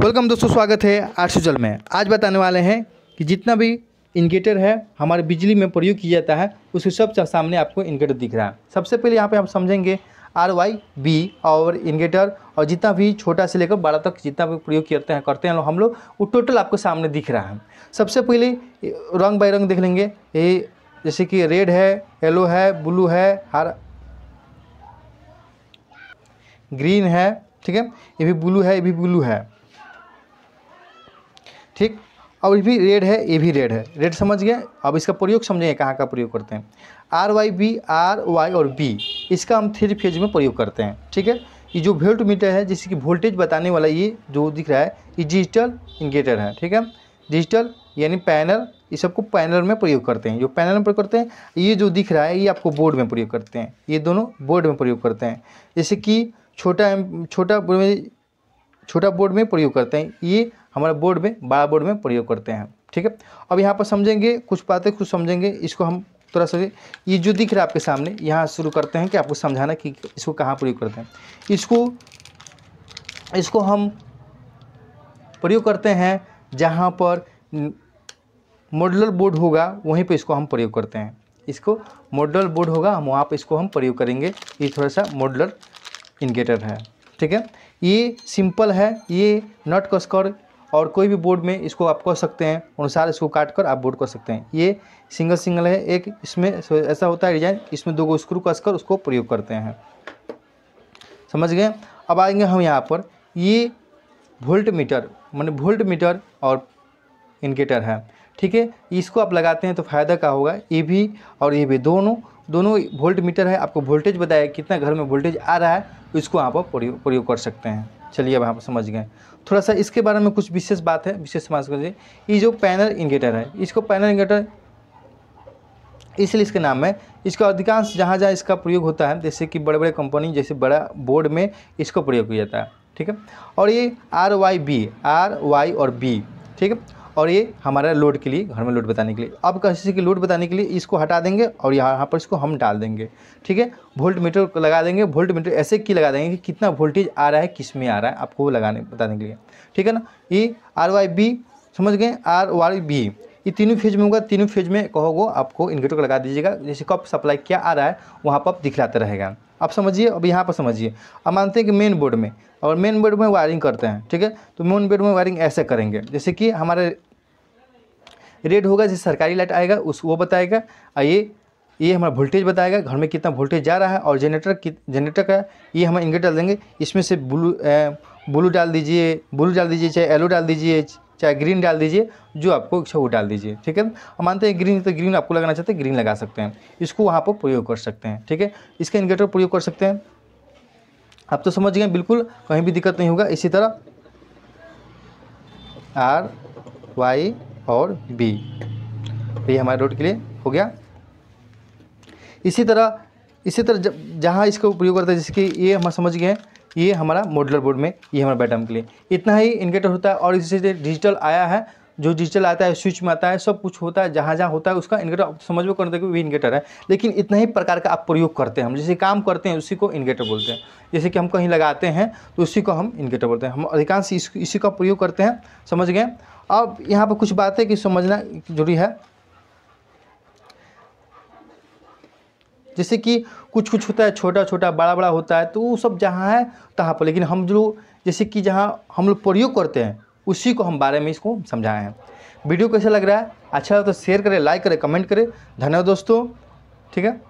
welcome दोस्तों स्वागत है आर्सुजल में आज बताने वाले हैं कि जितना भी इंडिकेटर है हमारे बिजली में प्रयोग किया जाता है उसके सब सामने आपको इंडिकेटर दिख रहा है सबसे पहले यहाँ पे आप समझेंगे आर वाई बी और इंडिकेटर और जितना भी छोटा से लेकर बड़ा तक जितना भी प्रयोग करते हैं करते हैं हम लोग वो टोटल आपको सामने दिख रहा है सबसे पहले रंग बाई रंग देख लेंगे ये जैसे कि रेड है येलो है ब्लू है हर ग्रीन है ठीक है ये भी ब्लू है ये भी ब्लू है ठीक और ये भी रेड है ये भी रेड है रेड समझ गए अब इसका प्रयोग समझेंगे कहाँ का प्रयोग करते हैं R Y B R Y और बी इसका हम थ्री फेज में प्रयोग करते हैं ठीक है ये जो वोल्ट मीटर है जिसकी वोल्टेज बताने वाला ये जो दिख रहा है ये डिजिटल इंडिकेटर है ठीक है डिजिटल यानी पैनल ये सबको पैनल में प्रयोग करते हैं जो पैनल में प्रयोग करते हैं ये जो दिख रहा है ये आपको बोर्ड में प्रयोग करते हैं ये दोनों बोर्ड में प्रयोग करते हैं जैसे कि छोटा छोटा छोटा बोर्ड में प्रयोग करते हैं ये हमारे बोर्ड में बड़ा बोर्ड में प्रयोग करते हैं ठीक है अब यहाँ पर समझेंगे कुछ बातें कुछ समझेंगे इसको हम थोड़ा सा ये जो दिख रहा है आपके सामने यहाँ शुरू करते हैं कि आपको समझाना कि इसको कहाँ प्रयोग करते हैं इसको इसको हम प्रयोग करते हैं जहाँ पर मॉडलर बोर्ड होगा वहीं पे इसको हम प्रयोग करते हैं इसको मॉडलर बोर्ड होगा हम वहाँ पर इसको हम प्रयोग करेंगे ये थोड़ा सा मॉडलर इंडिकेटर है ठीक है ये सिंपल है ये नट कसकर और कोई भी बोर्ड में इसको आप कर सकते हैं अनुसार इसको काट कर आप बोर्ड कर सकते हैं ये सिंगल सिंगल है एक इसमें ऐसा होता है डिजाइन इसमें दो स्क्रू कसकर उसको प्रयोग करते हैं समझ गए अब आएंगे हम यहाँ पर ये वोल्ट मीटर मैंने वोल्ट मीटर और इंडिकेटर है ठीक है इसको आप लगाते हैं तो फ़ायदा क्या होगा ये भी और ये भी दोनों दोनों वोल्ट मीटर है आपको वोल्टेज बताया कितना घर में वोल्टेज आ रहा है इसको आप प्रयोग प्रयोग कर सकते हैं चलिए अब आप समझ गए थोड़ा सा इसके बारे में कुछ विशेष बात है विशेष समझ लीजिए ये जो पैनल इंडिकेटर है इसको पैनल इंडिकेटर इसलिए इसके नाम है इसका अधिकांश जहाँ जहाँ इसका प्रयोग होता है जैसे कि बड़े बड़े कंपनी जैसे बड़ा बोर्ड में इसको प्रयोग किया जाता है ठीक है और ये R Y B R Y और बी ठीक है और ये हमारा लोड के लिए घर में लोड बताने के लिए अब कैसे कि लोड बताने के लिए इसको हटा देंगे और यहाँ पर इसको हम डाल देंगे ठीक है वोल्ट मीटर लगा देंगे वोल्ट मीटर ऐसे की लगा देंगे कि कितना वोल्टेज आ रहा है किस में आ रहा है आपको लगाने बताने के लिए ठीक है ना ये आर वाई बी समझ गए आर वाई बी ये तीनों फेज में होगा तीनों फेज में कहोगे आपको इन्वर्टर को लगा दीजिएगा जैसे कब सप्लाई क्या आ रहा है वहाँ पर दिखलाते रहेगा आप समझिए अब यहाँ पर समझिए अब मानते हैं कि मेन बोर्ड में और मेन बोर्ड में वायरिंग करते हैं ठीक है तो मेन बोर्ड में वायरिंग ऐसे करेंगे जैसे कि हमारे रेड होगा जैसे सरकारी लाइट आएगा उस वो बताएगा और ये ये हमारा वोल्टेज बताएगा घर में कितना वोल्टेज जा रहा है और जनरेटर जनरेटर का ये हम इनके डाल देंगे इसमें से ब्लू ब्लू डाल दीजिए ब्लू डाल दीजिए चाहे येलो डाल दीजिए चाहे ग्रीन डाल दीजिए जो आपको इच्छा वो डाल दीजिए ठीक है हम मानते हैं ग्रीन तो ग्रीन आपको लगाना चाहते हैं ग्रीन लगा सकते हैं इसको वहाँ पर प्रयोग कर सकते हैं ठीक है इसका इंडिकेटर प्रयोग कर सकते हैं आप तो समझ गए बिल्कुल कहीं भी दिक्कत नहीं होगा इसी तरह आर वाई और बी ये हमारे रोड के लिए हो गया इसी तरह इसी तरह जब जहाँ इसका प्रयोग करते हैं जिसकी ये हम समझ गए ये हमारा मॉडलर बोर्ड में ये हमारा बैटम के लिए इतना ही इन्वेटर होता है और इससे डिजिटल आया है जो डिजिटल आता है स्विच में आता है सब कुछ होता है जहाँ जहाँ होता है उसका इन्वेटर समझ में करते हुए इन्वेटर है लेकिन इतना ही प्रकार का आप प्रयोग करते हैं हम जैसे काम करते हैं उसी को इन्वेटर बोलते हैं जैसे कि हम कहीं लगाते हैं तो उसी को हम इन्वेटर बोलते हैं हम अधिकांश इसी का प्रयोग करते हैं समझ गए अब यहाँ पर कुछ बातें कि समझना जरूरी है जैसे कि कुछ कुछ होता है छोटा छोटा बड़ा बड़ा होता है तो वो सब जहाँ है तहाँ पर लेकिन हम जो जैसे कि जहाँ हम लोग प्रयोग करते हैं उसी को हम बारे में इसको समझाए हैं वीडियो कैसा लग रहा है अच्छा लगता तो शेयर करें लाइक करें कमेंट करें धन्यवाद दोस्तों ठीक है